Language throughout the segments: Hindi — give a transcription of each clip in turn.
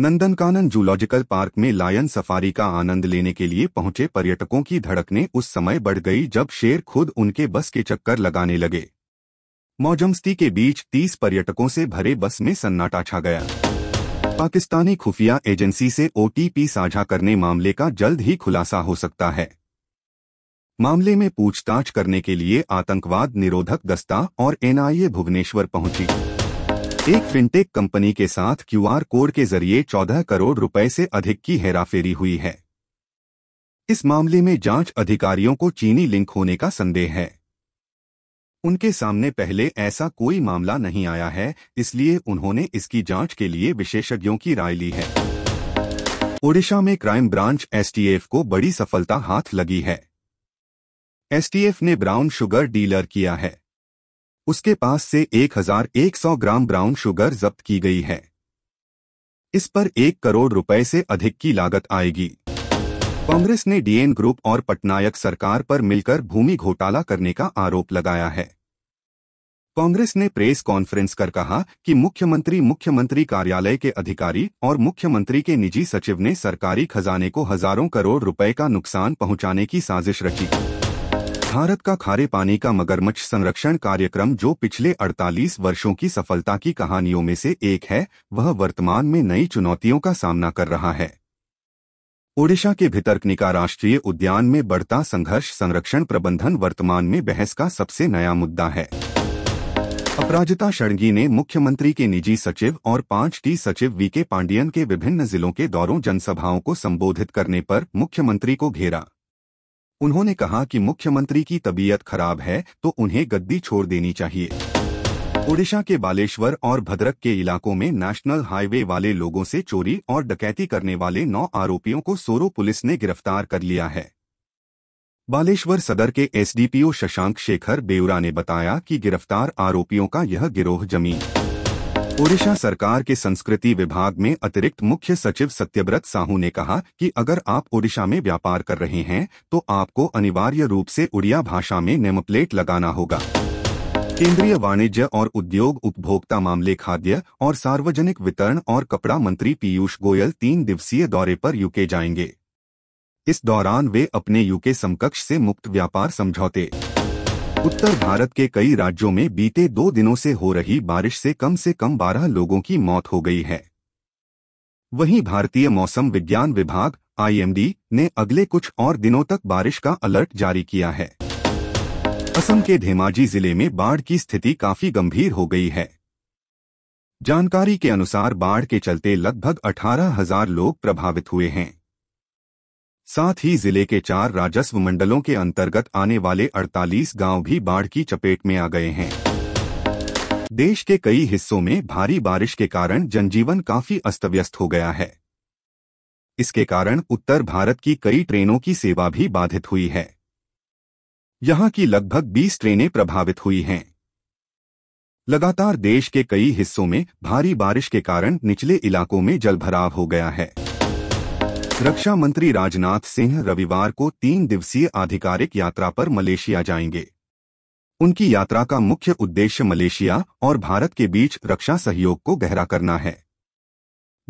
नंदनकानन जूलॉजिकल पार्क में लायन सफारी का आनंद लेने के लिए पहुंचे पर्यटकों की धड़कने उस समय बढ़ गई जब शेर खुद उनके बस के चक्कर लगाने लगे मौजमस्ती के बीच 30 पर्यटकों से भरे बस में सन्नाटा छा गया पाकिस्तानी खुफिया एजेंसी से ओटीपी साझा करने मामले का जल्द ही खुलासा हो सकता है मामले में पूछताछ करने के लिए आतंकवाद निरोधक दस्ता और एनआईए भुवनेश्वर पहुंची एक फिनटेक कंपनी के साथ क्यूआर कोड के जरिए 14 करोड़ रुपए से अधिक की हेराफेरी हुई है इस मामले में जांच अधिकारियों को चीनी लिंक होने का संदेह है उनके सामने पहले ऐसा कोई मामला नहीं आया है इसलिए उन्होंने इसकी जांच के लिए विशेषज्ञों की राय ली है ओडिशा में क्राइम ब्रांच एसटीएफ को बड़ी सफलता हाथ लगी है एसटीएफ ने ब्राउन शुगर डीलर किया है उसके पास से 1100 ग्राम ब्राउन शुगर जब्त की गई है इस पर एक करोड़ रुपए से अधिक की लागत आएगी कांग्रेस ने डीएन ग्रुप और पटनायक सरकार पर मिलकर भूमि घोटाला करने का आरोप लगाया है कांग्रेस ने प्रेस कॉन्फ्रेंस कर कहा कि मुख्यमंत्री मुख्यमंत्री कार्यालय के अधिकारी और मुख्यमंत्री के निजी सचिव ने सरकारी खजाने को हजारों करोड़ रुपए का नुकसान पहुंचाने की साजिश रची भारत का खारे पानी का मगरमच्छ संरक्षण कार्यक्रम जो पिछले 48 वर्षों की सफलता की कहानियों में से एक है वह वर्तमान में नई चुनौतियों का सामना कर रहा है ओडिशा के भितरकनिका राष्ट्रीय उद्यान में बढ़ता संघर्ष संरक्षण प्रबंधन वर्तमान में बहस का सबसे नया मुद्दा है अपराजिता षडगी ने मुख्यमंत्री के निजी सचिव और पांच टी सचिव वी के पांडियन के विभिन्न जिलों के दौरों जनसभाओं को संबोधित करने पर मुख्यमंत्री को घेरा उन्होंने कहा कि मुख्यमंत्री की तबीयत खराब है तो उन्हें गद्दी छोड़ देनी चाहिए ओडिशा के बालेश्वर और भद्रक के इलाकों में नेशनल हाईवे वाले लोगों से चोरी और डकैती करने वाले नौ आरोपियों को सोरो पुलिस ने गिरफ्तार कर लिया है बालेश्वर सदर के एसडीपीओ शशांक शेखर बेउरा ने बताया कि गिरफ्तार आरोपियों का यह गिरोह जमीन ओडिशा सरकार के संस्कृति विभाग में अतिरिक्त मुख्य सचिव सत्यव्रत साहू ने कहा कि अगर आप ओडिशा में व्यापार कर रहे हैं तो आपको अनिवार्य रूप से उड़िया भाषा में नेमप्लेट लगाना होगा केंद्रीय वाणिज्य और उद्योग उपभोक्ता मामले खाद्य और सार्वजनिक वितरण और कपड़ा मंत्री पीयूष गोयल तीन दिवसीय दौरे पर यूके जाएंगे इस दौरान वे अपने यूके समकक्ष से मुक्त व्यापार समझौते उत्तर भारत के कई राज्यों में बीते दो दिनों से हो रही बारिश से कम से कम बारह लोगों की मौत हो गई है वहीं भारतीय मौसम विज्ञान विभाग आईएमडी ने अगले कुछ और दिनों तक बारिश का अलर्ट जारी किया है असम के धेमाजी जिले में बाढ़ की स्थिति काफी गंभीर हो गई है जानकारी के अनुसार बाढ़ के चलते लगभग अठारह हजार लोग प्रभावित हुए हैं साथ ही जिले के चार राजस्व मंडलों के अंतर्गत आने वाले 48 गांव भी बाढ़ की चपेट में आ गए हैं देश के कई हिस्सों में भारी बारिश के कारण जनजीवन काफी अस्त व्यस्त हो गया है इसके कारण उत्तर भारत की कई ट्रेनों की सेवा भी बाधित हुई है यहां की लगभग 20 ट्रेनें प्रभावित हुई हैं लगातार देश के कई हिस्सों में भारी बारिश के कारण निचले इलाकों में जलभराव हो गया है रक्षा मंत्री राजनाथ सिंह रविवार को तीन दिवसीय आधिकारिक यात्रा पर मलेशिया जाएंगे उनकी यात्रा का मुख्य उद्देश्य मलेशिया और भारत के बीच रक्षा सहयोग को गहरा करना है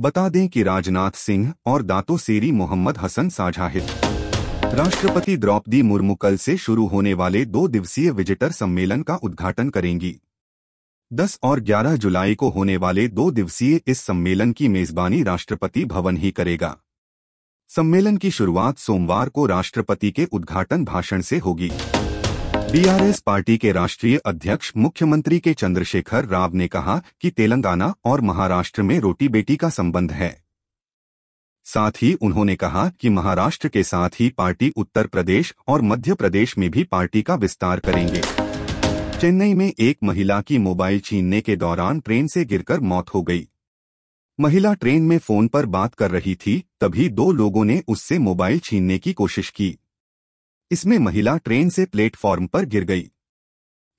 बता दें कि राजनाथ सिंह और दातो सेरी मोहम्मद हसन हित राष्ट्रपति द्रौपदी मुर्मू कल से शुरू होने वाले दो दिवसीय विजिटर सम्मेलन का उद्घाटन करेंगी 10 और 11 जुलाई को होने वाले दो दिवसीय इस सम्मेलन की मेजबानी राष्ट्रपति भवन ही करेगा सम्मेलन की शुरुआत सोमवार को राष्ट्रपति के उद्घाटन भाषण से होगी बीआरएस पार्टी के राष्ट्रीय अध्यक्ष मुख्यमंत्री के चंद्रशेखर राव ने कहा कि तेलंगाना और महाराष्ट्र में रोटी बेटी का संबंध है साथ ही उन्होंने कहा कि महाराष्ट्र के साथ ही पार्टी उत्तर प्रदेश और मध्य प्रदेश में भी पार्टी का विस्तार करेंगे चेन्नई में एक महिला की मोबाइल छीनने के दौरान ट्रेन से गिरकर मौत हो गई महिला ट्रेन में फोन पर बात कर रही थी तभी दो लोगों ने उससे मोबाइल छीनने की कोशिश की इसमें महिला ट्रेन से प्लेटफॉर्म पर गिर गई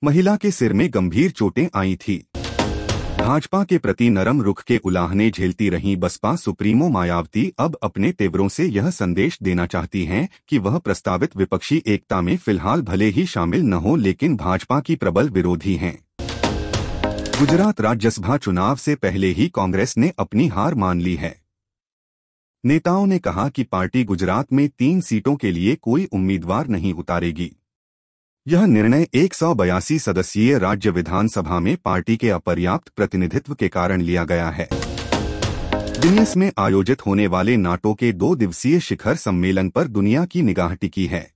महिला के सिर में गंभीर चोटें आई थी भाजपा के प्रति नरम रुख के उलाहने झेलती रही बसपा सुप्रीमो मायावती अब अपने तेवरों से यह संदेश देना चाहती हैं कि वह प्रस्तावित विपक्षी एकता में फिलहाल भले ही शामिल न हो लेकिन भाजपा की प्रबल विरोधी हैं गुजरात राज्यसभा चुनाव से पहले ही कांग्रेस ने अपनी हार मान ली है नेताओं ने कहा कि पार्टी गुजरात में तीन सीटों के लिए कोई उम्मीदवार नहीं उतारेगी यह निर्णय एक सदस्यीय राज्य विधानसभा में पार्टी के अपर्याप्त प्रतिनिधित्व के कारण लिया गया है विनियस में आयोजित होने वाले नाटो के दो दिवसीय शिखर सम्मेलन पर दुनिया की निगाह टिकी है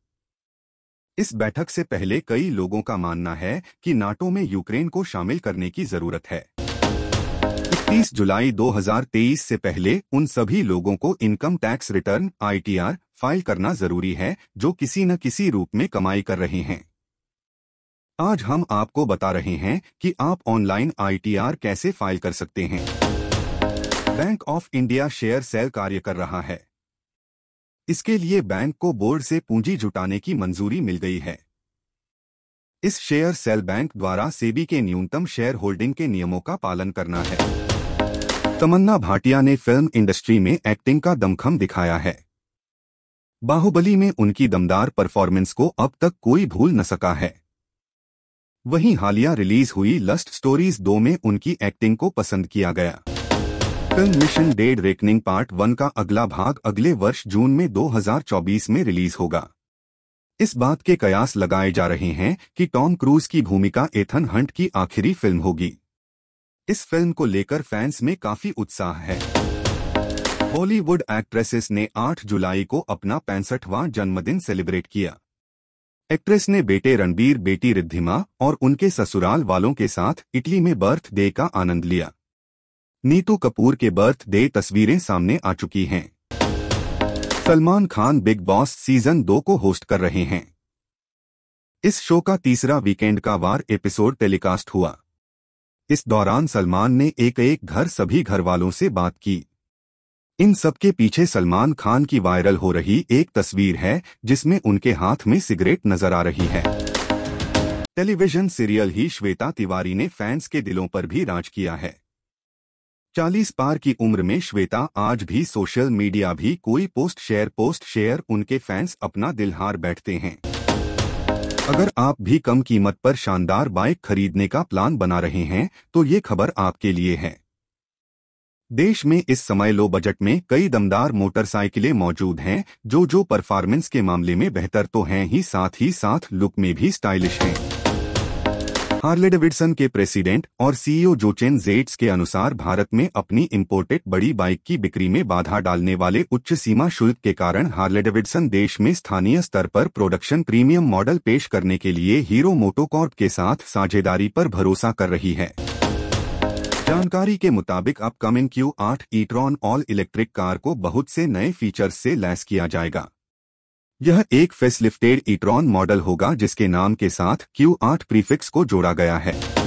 इस बैठक से पहले कई लोगों का मानना है कि नाटो में यूक्रेन को शामिल करने की जरूरत है 31 जुलाई 2023 से पहले उन सभी लोगों को इनकम टैक्स रिटर्न आई फाइल करना जरूरी है जो किसी न किसी रूप में कमाई कर रहे हैं आज हम आपको बता रहे हैं कि आप ऑनलाइन आई कैसे फाइल कर सकते हैं bank of India share sell कार्य कर रहा है इसके लिए बैंक को बोर्ड से पूंजी जुटाने की मंजूरी मिल गई है इस शेयर सेल बैंक द्वारा सेबी के न्यूनतम शेयर होल्डिंग के नियमों का पालन करना है तमन्ना भाटिया ने फिल्म इंडस्ट्री में एक्टिंग का दमखम दिखाया है बाहुबली में उनकी दमदार परफॉर्मेंस को अब तक कोई भूल न सका है वहीं हालिया रिलीज हुई लस्ट स्टोरीज दो में उनकी एक्टिंग को पसंद किया गया film mission dead reckoning part one का अगला भाग अगले वर्ष जून में 2024 में रिलीज होगा इस बात के कयास लगाए जा रहे हैं कि टॉम क्रूज की भूमिका एथन हंट की आखिरी फिल्म होगी इस फिल्म को लेकर फैंस में काफी उत्साह है बॉलीवुड एक्ट्रेसेस ने 8 जुलाई को अपना पैंसठवां जन्मदिन सेलिब्रेट किया एक्ट्रेस ने बेटे रणबीर बेटी रिद्धिमा और उनके ससुराल वालों के साथ इटली में बर्थडे का आनंद लिया नीतू कपूर के बर्थ डे तस्वीरें सामने आ चुकी हैं सलमान खान बिग बॉस सीजन दो को होस्ट कर रहे हैं इस शो का तीसरा वीकेंड का वार एपिसोड टेलीकास्ट हुआ इस दौरान सलमान ने एक एक घर सभी घर वालों से बात की इन सबके पीछे सलमान खान की वायरल हो रही एक तस्वीर है जिसमें उनके हाथ में सिगरेट नजर आ रही है टेलीविजन सीरियल ही श्वेता तिवारी ने फैंस के दिलों पर भी राज किया है 40 पार की उम्र में श्वेता आज भी सोशल मीडिया भी कोई पोस्ट शेयर पोस्ट शेयर उनके फैंस अपना दिल हार बैठते हैं अगर आप भी कम कीमत पर शानदार बाइक खरीदने का प्लान बना रहे हैं तो ये खबर आपके लिए है देश में इस समय लो बजट में कई दमदार मोटरसाइकिलें मौजूद हैं जो जो परफॉर्मेंस के मामले में बेहतर तो हैं ही साथ ही साथ लुक में भी स्टाइलिश हैं हार्ले डेविडसन के प्रेसिडेंट और सीईओ जोचेन जेट्स के अनुसार भारत में अपनी इम्पोर्टेड बड़ी बाइक की बिक्री में बाधा डालने वाले उच्च सीमा शुल्क के कारण हार्ले डेविडसन देश में स्थानीय स्तर पर प्रोडक्शन प्रीमियम मॉडल पेश करने के लिए हीरो मोटोकॉर्प के साथ साझेदारी पर भरोसा कर रही है जानकारी के मुताबिक अपकमिंग क्यू आठ ईट्रॉन ऑल इलेक्ट्रिक कार को बहुत से नए फीचर्स से लैस किया जाएगा यह एक फेसलिफ्टेड इट्रॉन मॉडल होगा जिसके नाम के साथ Q8 प्रीफिक्स को जोड़ा गया है